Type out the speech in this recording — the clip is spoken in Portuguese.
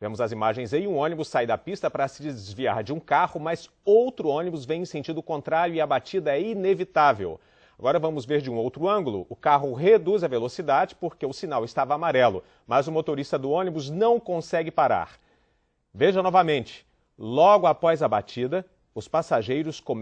Vemos as imagens aí, um ônibus sai da pista para se desviar de um carro, mas outro ônibus vem em sentido contrário e a batida é inevitável. Agora vamos ver de um outro ângulo. O carro reduz a velocidade porque o sinal estava amarelo, mas o motorista do ônibus não consegue parar. Veja novamente, logo após a batida, os passageiros começam